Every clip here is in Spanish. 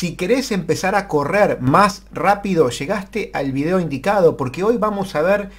Si querés empezar a correr más rápido, llegaste al video indicado porque hoy vamos a ver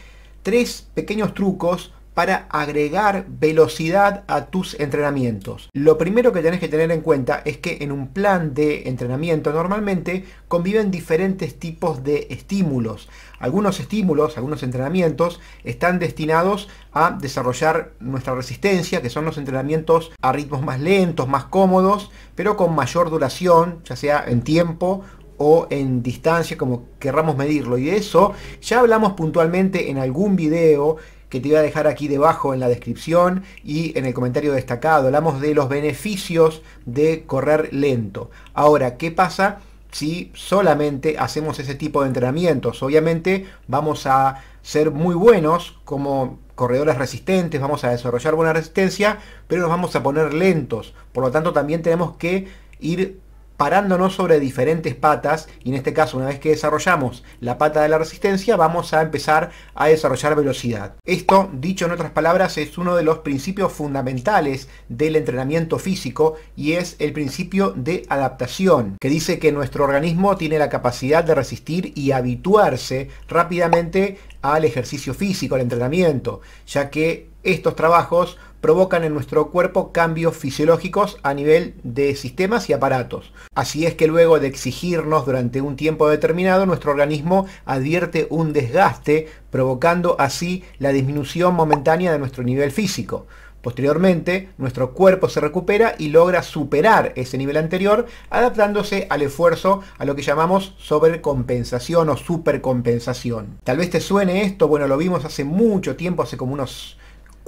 tres pequeños trucos para agregar velocidad a tus entrenamientos. Lo primero que tenés que tener en cuenta es que en un plan de entrenamiento normalmente conviven diferentes tipos de estímulos. Algunos estímulos, algunos entrenamientos están destinados a desarrollar nuestra resistencia, que son los entrenamientos a ritmos más lentos, más cómodos, pero con mayor duración, ya sea en tiempo o en distancia, como querramos medirlo. Y de eso ya hablamos puntualmente en algún video que te voy a dejar aquí debajo en la descripción y en el comentario destacado. Hablamos de los beneficios de correr lento. Ahora, ¿qué pasa? si solamente hacemos ese tipo de entrenamientos. Obviamente vamos a ser muy buenos como corredores resistentes, vamos a desarrollar buena resistencia, pero nos vamos a poner lentos. Por lo tanto, también tenemos que ir parándonos sobre diferentes patas y en este caso una vez que desarrollamos la pata de la resistencia vamos a empezar a desarrollar velocidad. Esto, dicho en otras palabras, es uno de los principios fundamentales del entrenamiento físico y es el principio de adaptación, que dice que nuestro organismo tiene la capacidad de resistir y habituarse rápidamente al ejercicio físico, al entrenamiento, ya que estos trabajos provocan en nuestro cuerpo cambios fisiológicos a nivel de sistemas y aparatos. Así es que luego de exigirnos durante un tiempo determinado, nuestro organismo advierte un desgaste, provocando así la disminución momentánea de nuestro nivel físico. Posteriormente, nuestro cuerpo se recupera y logra superar ese nivel anterior, adaptándose al esfuerzo a lo que llamamos sobrecompensación o supercompensación. Tal vez te suene esto, bueno, lo vimos hace mucho tiempo, hace como unos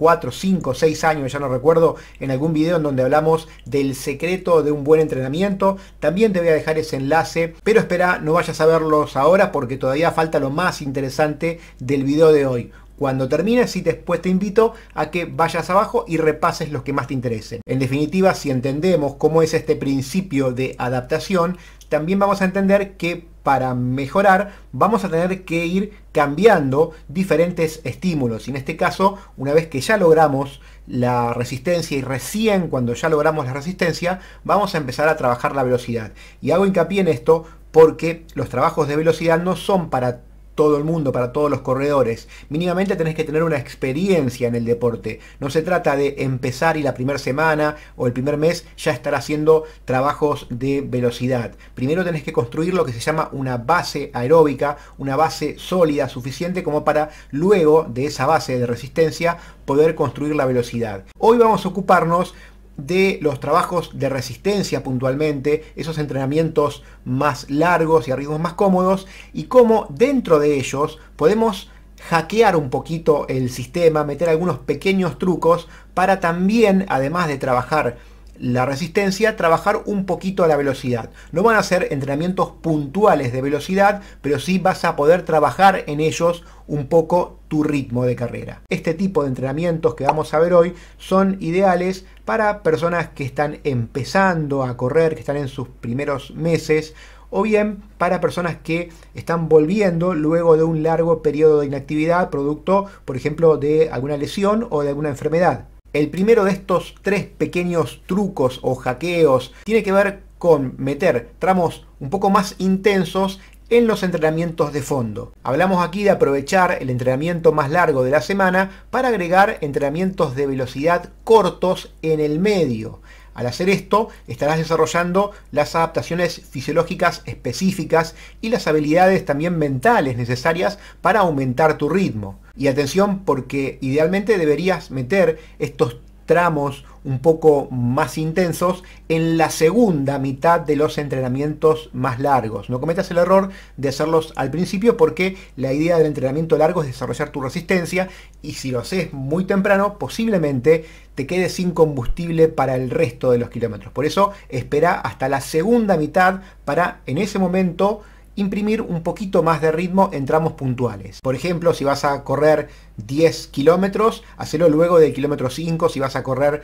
4, 5, 6 años, ya no recuerdo, en algún video en donde hablamos del secreto de un buen entrenamiento. También te voy a dejar ese enlace, pero espera, no vayas a verlos ahora porque todavía falta lo más interesante del video de hoy. Cuando termines y después te invito a que vayas abajo y repases los que más te interesen. En definitiva, si entendemos cómo es este principio de adaptación, también vamos a entender que para mejorar vamos a tener que ir cambiando diferentes estímulos. Y en este caso, una vez que ya logramos la resistencia y recién cuando ya logramos la resistencia, vamos a empezar a trabajar la velocidad. Y hago hincapié en esto porque los trabajos de velocidad no son para todo el mundo, para todos los corredores. Mínimamente tenés que tener una experiencia en el deporte. No se trata de empezar y la primera semana o el primer mes ya estar haciendo trabajos de velocidad. Primero tenés que construir lo que se llama una base aeróbica, una base sólida suficiente como para luego de esa base de resistencia poder construir la velocidad. Hoy vamos a ocuparnos de los trabajos de resistencia puntualmente, esos entrenamientos más largos y a ritmos más cómodos, y cómo dentro de ellos podemos hackear un poquito el sistema, meter algunos pequeños trucos para también, además de trabajar la resistencia, trabajar un poquito a la velocidad. No van a ser entrenamientos puntuales de velocidad, pero sí vas a poder trabajar en ellos un poco tu ritmo de carrera. Este tipo de entrenamientos que vamos a ver hoy son ideales para personas que están empezando a correr, que están en sus primeros meses o bien para personas que están volviendo luego de un largo periodo de inactividad producto, por ejemplo, de alguna lesión o de alguna enfermedad. El primero de estos tres pequeños trucos o hackeos tiene que ver con meter tramos un poco más intensos en los entrenamientos de fondo. Hablamos aquí de aprovechar el entrenamiento más largo de la semana para agregar entrenamientos de velocidad cortos en el medio. Al hacer esto, estarás desarrollando las adaptaciones fisiológicas específicas y las habilidades también mentales necesarias para aumentar tu ritmo. Y atención porque idealmente deberías meter estos tramos un poco más intensos en la segunda mitad de los entrenamientos más largos. No cometas el error de hacerlos al principio porque la idea del entrenamiento largo es desarrollar tu resistencia y si lo haces muy temprano posiblemente te quedes sin combustible para el resto de los kilómetros. Por eso espera hasta la segunda mitad para en ese momento imprimir un poquito más de ritmo en tramos puntuales. Por ejemplo, si vas a correr 10 kilómetros, hacelo luego del kilómetro 5, si vas a correr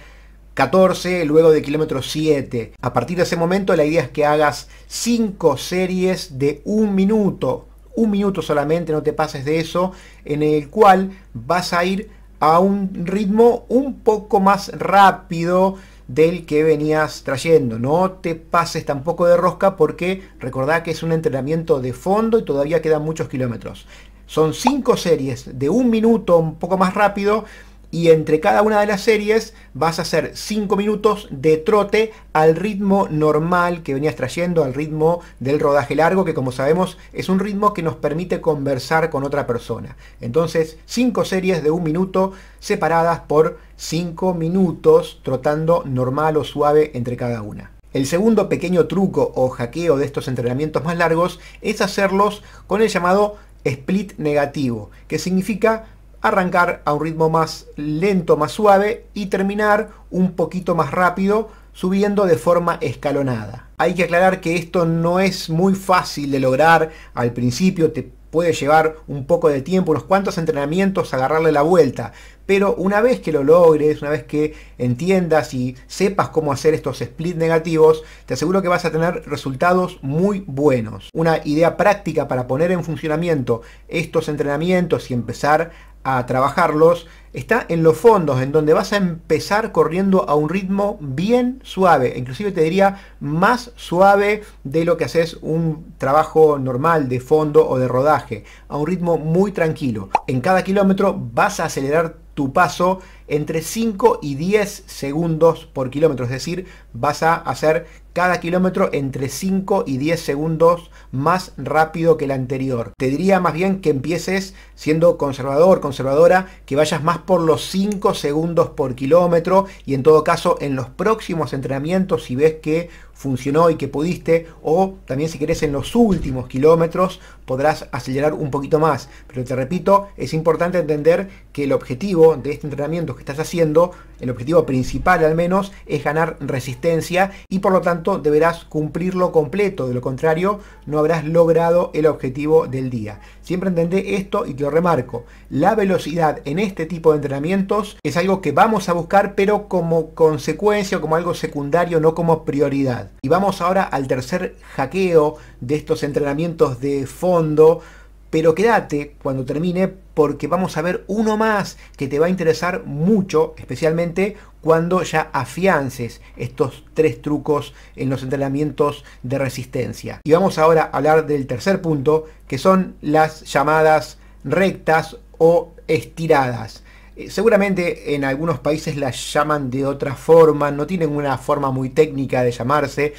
14, luego del kilómetro 7. A partir de ese momento la idea es que hagas 5 series de un minuto, un minuto solamente, no te pases de eso, en el cual vas a ir a un ritmo un poco más rápido, del que venías trayendo. No te pases tampoco de rosca porque recordá que es un entrenamiento de fondo y todavía quedan muchos kilómetros. Son cinco series de un minuto, un poco más rápido, y entre cada una de las series vas a hacer 5 minutos de trote al ritmo normal que venías trayendo, al ritmo del rodaje largo, que como sabemos es un ritmo que nos permite conversar con otra persona. Entonces, 5 series de un minuto separadas por 5 minutos trotando normal o suave entre cada una. El segundo pequeño truco o hackeo de estos entrenamientos más largos es hacerlos con el llamado split negativo, que significa arrancar a un ritmo más lento, más suave y terminar un poquito más rápido subiendo de forma escalonada. Hay que aclarar que esto no es muy fácil de lograr al principio, te puede llevar un poco de tiempo, unos cuantos entrenamientos, agarrarle la vuelta, pero una vez que lo logres, una vez que entiendas y sepas cómo hacer estos split negativos, te aseguro que vas a tener resultados muy buenos. Una idea práctica para poner en funcionamiento estos entrenamientos y empezar a trabajarlos está en los fondos, en donde vas a empezar corriendo a un ritmo bien suave, inclusive te diría más suave de lo que haces un trabajo normal de fondo o de rodaje, a un ritmo muy tranquilo. En cada kilómetro vas a acelerar tu paso entre 5 y 10 segundos por kilómetro. Es decir, vas a hacer cada kilómetro entre 5 y 10 segundos más rápido que el anterior. Te diría más bien que empieces siendo conservador, conservadora, que vayas más por los 5 segundos por kilómetro y en todo caso en los próximos entrenamientos si ves que funcionó y que pudiste o también si querés en los últimos kilómetros podrás acelerar un poquito más. Pero te repito, es importante entender que el objetivo de este entrenamiento que estás haciendo, el objetivo principal al menos, es ganar resistencia y por lo tanto deberás cumplirlo completo, de lo contrario no habrás logrado el objetivo del día. Siempre entendé esto y te lo remarco, la velocidad en este tipo de entrenamientos es algo que vamos a buscar pero como consecuencia como algo secundario, no como prioridad. Y vamos ahora al tercer hackeo de estos entrenamientos de fondo pero quédate cuando termine porque vamos a ver uno más que te va a interesar mucho, especialmente cuando ya afiances estos tres trucos en los entrenamientos de resistencia. Y vamos ahora a hablar del tercer punto, que son las llamadas rectas o estiradas. Eh, seguramente en algunos países las llaman de otra forma, no tienen una forma muy técnica de llamarse,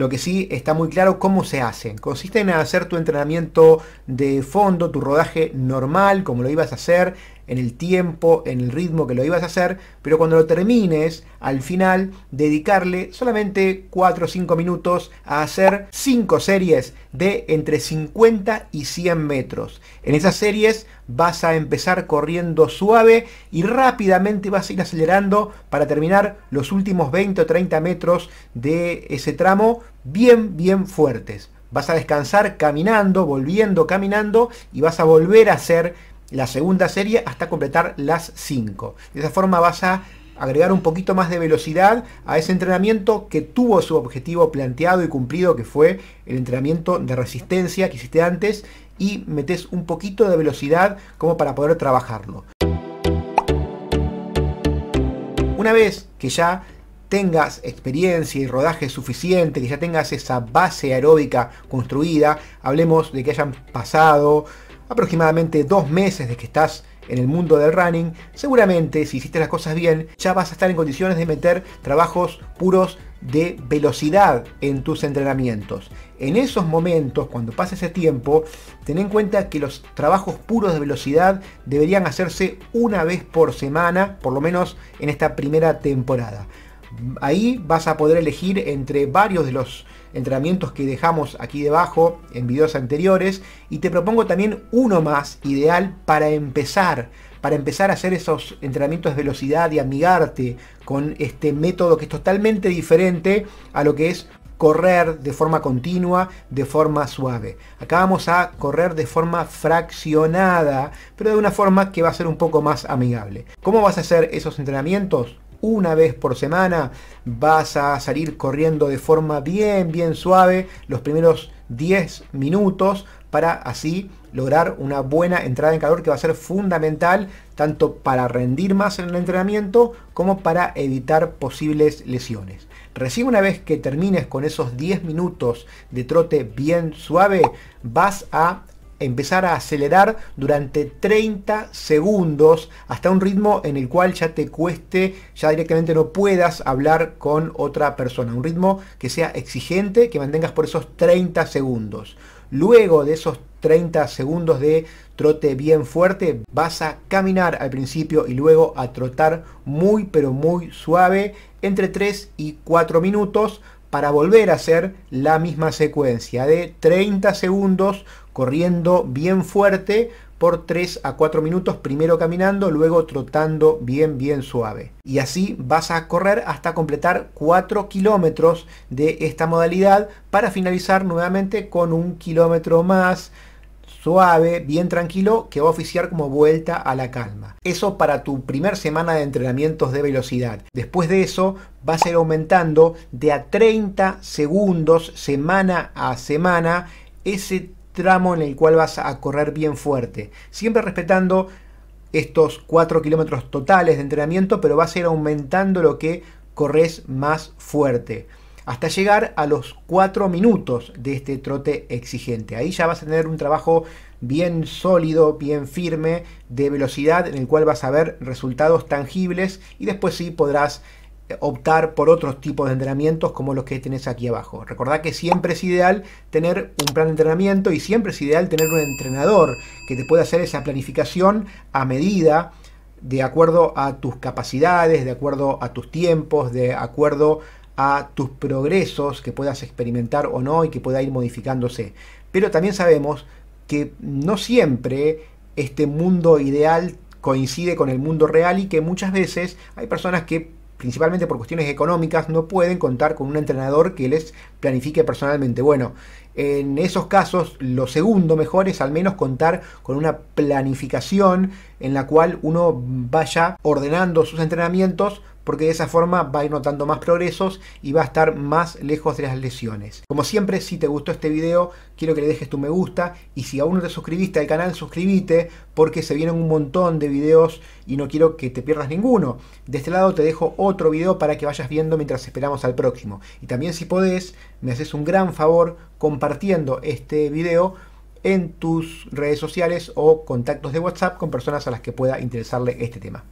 lo que sí está muy claro cómo se hace. Consiste en hacer tu entrenamiento de fondo, tu rodaje normal, como lo ibas a hacer en el tiempo, en el ritmo que lo ibas a hacer, pero cuando lo termines, al final, dedicarle solamente 4 o 5 minutos a hacer 5 series de entre 50 y 100 metros. En esas series vas a empezar corriendo suave y rápidamente vas a ir acelerando para terminar los últimos 20 o 30 metros de ese tramo bien, bien fuertes. Vas a descansar caminando, volviendo, caminando y vas a volver a hacer la segunda serie hasta completar las 5. De esa forma vas a agregar un poquito más de velocidad a ese entrenamiento que tuvo su objetivo planteado y cumplido, que fue el entrenamiento de resistencia que hiciste antes, y metes un poquito de velocidad como para poder trabajarlo. Una vez que ya tengas experiencia y rodaje suficiente, que ya tengas esa base aeróbica construida, hablemos de que hayan pasado aproximadamente dos meses de que estás en el mundo del running, seguramente si hiciste las cosas bien, ya vas a estar en condiciones de meter trabajos puros de velocidad en tus entrenamientos. En esos momentos, cuando pase ese tiempo, ten en cuenta que los trabajos puros de velocidad deberían hacerse una vez por semana, por lo menos en esta primera temporada. Ahí vas a poder elegir entre varios de los entrenamientos que dejamos aquí debajo en videos anteriores y te propongo también uno más ideal para empezar, para empezar a hacer esos entrenamientos de velocidad y amigarte con este método que es totalmente diferente a lo que es correr de forma continua, de forma suave. Acá vamos a correr de forma fraccionada, pero de una forma que va a ser un poco más amigable. ¿Cómo vas a hacer esos entrenamientos? una vez por semana. Vas a salir corriendo de forma bien, bien suave los primeros 10 minutos para así lograr una buena entrada en calor que va a ser fundamental tanto para rendir más en el entrenamiento como para evitar posibles lesiones. Recibe una vez que termines con esos 10 minutos de trote bien suave, vas a empezar a acelerar durante 30 segundos hasta un ritmo en el cual ya te cueste, ya directamente no puedas hablar con otra persona. Un ritmo que sea exigente, que mantengas por esos 30 segundos. Luego de esos 30 segundos de trote bien fuerte, vas a caminar al principio y luego a trotar muy pero muy suave entre 3 y 4 minutos para volver a hacer la misma secuencia de 30 segundos corriendo bien fuerte por 3 a 4 minutos, primero caminando, luego trotando bien, bien suave. Y así vas a correr hasta completar 4 kilómetros de esta modalidad para finalizar nuevamente con un kilómetro más suave, bien tranquilo, que va a oficiar como vuelta a la calma. Eso para tu primer semana de entrenamientos de velocidad. Después de eso vas a ir aumentando de a 30 segundos semana a semana ese tramo en el cual vas a correr bien fuerte. Siempre respetando estos 4 kilómetros totales de entrenamiento, pero vas a ir aumentando lo que corres más fuerte hasta llegar a los 4 minutos de este trote exigente. Ahí ya vas a tener un trabajo bien sólido, bien firme, de velocidad, en el cual vas a ver resultados tangibles y después sí podrás eh, optar por otros tipos de entrenamientos como los que tenés aquí abajo. Recordá que siempre es ideal tener un plan de entrenamiento y siempre es ideal tener un entrenador que te pueda hacer esa planificación a medida, de acuerdo a tus capacidades, de acuerdo a tus tiempos, de acuerdo a tus progresos que puedas experimentar o no y que pueda ir modificándose. Pero también sabemos que no siempre este mundo ideal coincide con el mundo real y que muchas veces hay personas que principalmente por cuestiones económicas, no pueden contar con un entrenador que les planifique personalmente. Bueno, en esos casos, lo segundo mejor es al menos contar con una planificación en la cual uno vaya ordenando sus entrenamientos porque de esa forma va a ir notando más progresos y va a estar más lejos de las lesiones. Como siempre, si te gustó este video, quiero que le dejes tu me gusta y si aún no te suscribiste al canal, suscríbete porque se vienen un montón de videos y no quiero que te pierdas ninguno. De este lado te dejo otro video para que vayas viendo mientras esperamos al próximo. Y también si podés, me haces un gran favor compartiendo este video en tus redes sociales o contactos de WhatsApp con personas a las que pueda interesarle este tema.